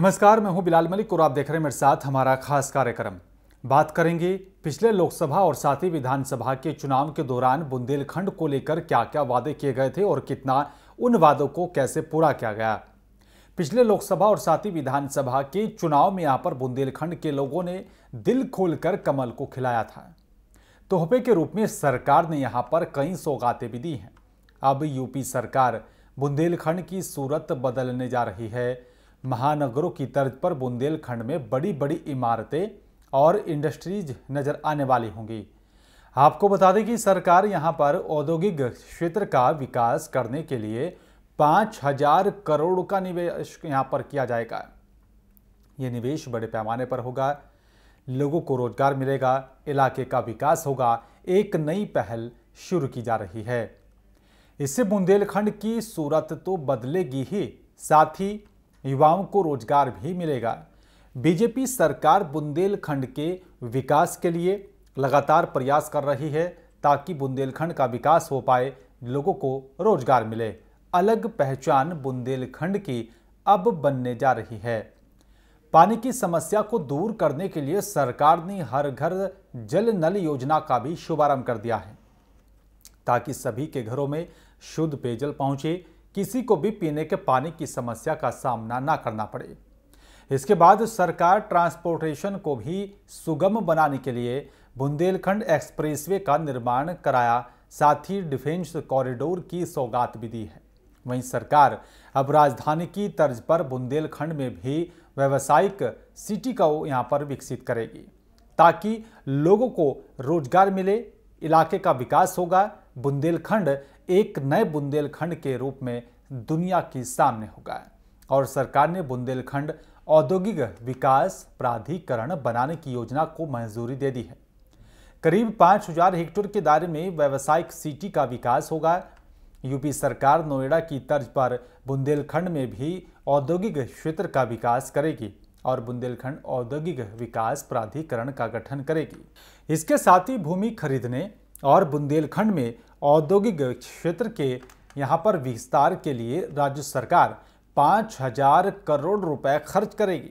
नमस्कार मैं हूं बिलाल मलिक और आप देख रहे हैं मेरे साथ हमारा खास कार्यक्रम बात करेंगे पिछले लोकसभा और साथ ही विधानसभा के चुनाव के दौरान बुंदेलखंड को लेकर क्या क्या वादे किए गए थे और कितना उन वादों को कैसे पूरा किया गया पिछले लोकसभा और साथ ही विधानसभा के चुनाव में यहाँ पर बुंदेलखंड के लोगों ने दिल खोलकर कमल को खिलाया था तोहफे के रूप में सरकार ने यहाँ पर कई सौगातें भी दी हैं अब यूपी सरकार बुंदेलखंड की सूरत बदलने जा रही है महानगरों की तर्ज पर बुंदेलखंड में बड़ी बड़ी इमारतें और इंडस्ट्रीज नज़र आने वाली होंगी आपको बता दें कि सरकार यहां पर औद्योगिक क्षेत्र का विकास करने के लिए पाँच हजार करोड़ का निवेश यहां पर किया जाएगा ये निवेश बड़े पैमाने पर होगा लोगों को रोजगार मिलेगा इलाके का विकास होगा एक नई पहल शुरू की जा रही है इससे बुंदेलखंड की सूरत तो बदलेगी ही साथ ही युवाओं को रोजगार भी मिलेगा बीजेपी सरकार बुंदेलखंड के विकास के लिए लगातार प्रयास कर रही है ताकि बुंदेलखंड का विकास हो पाए लोगों को रोजगार मिले अलग पहचान बुंदेलखंड की अब बनने जा रही है पानी की समस्या को दूर करने के लिए सरकार ने हर घर जल नल योजना का भी शुभारंभ कर दिया है ताकि सभी के घरों में शुद्ध पेयजल पहुंचे किसी को भी पीने के पानी की समस्या का सामना ना करना पड़े इसके बाद सरकार ट्रांसपोर्टेशन को भी सुगम बनाने के लिए बुंदेलखंड एक्सप्रेसवे का निर्माण कराया साथ ही डिफेंस कॉरिडोर की सौगात भी दी है वहीं सरकार अब राजधानी की तर्ज पर बुंदेलखंड में भी व्यावसायिक सिटी का यहाँ पर विकसित करेगी ताकि लोगों को रोजगार मिले इलाके का विकास होगा बुंदेलखंड एक नए बुंदेलखंड के रूप में दुनिया के सामने होगा और सरकार ने बुंदेलखंड औद्योगिक विकास प्राधिकरण बनाने की योजना को मंजूरी दे दी है करीब 5000 हेक्टेयर के दायरे में व्यवसायिक सिटी का विकास होगा यूपी सरकार नोएडा की तर्ज पर बुंदेलखंड में भी औद्योगिक क्षेत्र का विकास करेगी और बुंदेलखंड औद्योगिक विकास प्राधिकरण का गठन करेगी इसके साथ ही भूमि खरीदने और बुंदेलखंड में औद्योगिक क्षेत्र के यहाँ पर विस्तार के लिए राज्य सरकार पाँच हजार करोड़ रुपए खर्च करेगी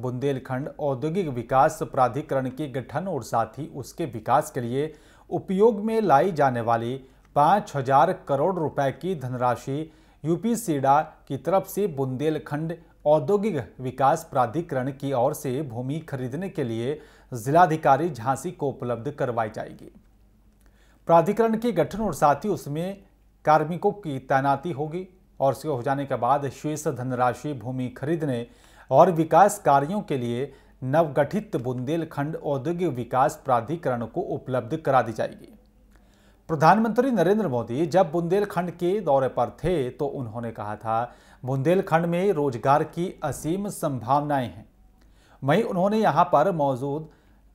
बुंदेलखंड औद्योगिक विकास प्राधिकरण के गठन और साथ ही उसके विकास के लिए उपयोग में लाई जाने वाली पाँच हजार करोड़ रुपए की धनराशि यूपी सीडा की तरफ से बुंदेलखंड औद्योगिक विकास प्राधिकरण की ओर से भूमि खरीदने के लिए जिलाधिकारी झांसी को उपलब्ध करवाई जाएगी प्राधिकरण के गठन और साथ ही उसमें कार्मिकों की तैनाती होगी और उसके हो जाने के बाद शेष धनराशि भूमि खरीदने और विकास कार्यों के लिए नवगठित बुंदेलखंड औद्योगिक विकास प्राधिकरण को उपलब्ध करा दी जाएगी प्रधानमंत्री नरेंद्र मोदी जब बुंदेलखंड के दौरे पर थे तो उन्होंने कहा था बुंदेलखंड में रोजगार की असीम संभावनाएं हैं वहीं उन्होंने यहां पर मौजूद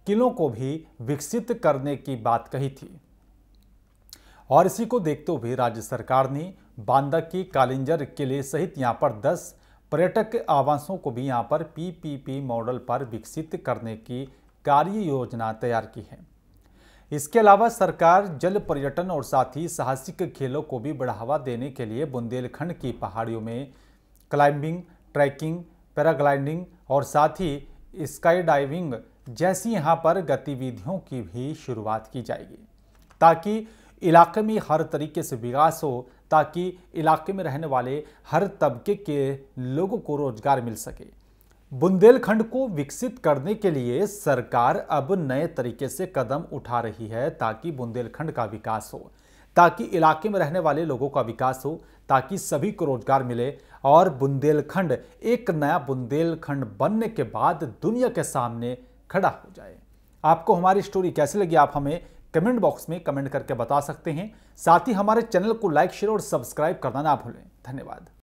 किलों को भी विकसित करने की बात कही थी और इसी को देखते हुए राज्य सरकार ने बांदा के कालिंजर किले सहित यहाँ पर 10 पर्यटक आवासों को भी यहाँ पर पीपीपी मॉडल पर विकसित करने की कार्य योजना तैयार की है इसके अलावा सरकार जल पर्यटन और साथ ही साहसिक खेलों को भी बढ़ावा देने के लिए बुंदेलखंड की पहाड़ियों में क्लाइंबिंग ट्रैकिंग पैराग्लाइडिंग और साथ ही स्काई डाइविंग जैसी यहाँ पर गतिविधियों की भी शुरुआत की जाएगी ताकि इलाके में हर तरीके से विकास हो ताकि इलाके में रहने वाले हर तबके के लोगों को रोजगार मिल सके बुंदेलखंड को विकसित करने के लिए सरकार अब नए तरीके से कदम उठा रही है ताकि बुंदेलखंड का विकास हो ताकि इलाके में रहने वाले लोगों का विकास हो ताकि सभी को रोजगार मिले और बुंदेलखंड एक नया बुंदेलखंड बनने के बाद दुनिया के सामने खड़ा हो जाए आपको हमारी स्टोरी कैसी लगी आप हमें कमेंट बॉक्स में कमेंट करके बता सकते हैं साथ ही हमारे चैनल को लाइक शेयर और सब्सक्राइब करना ना भूलें धन्यवाद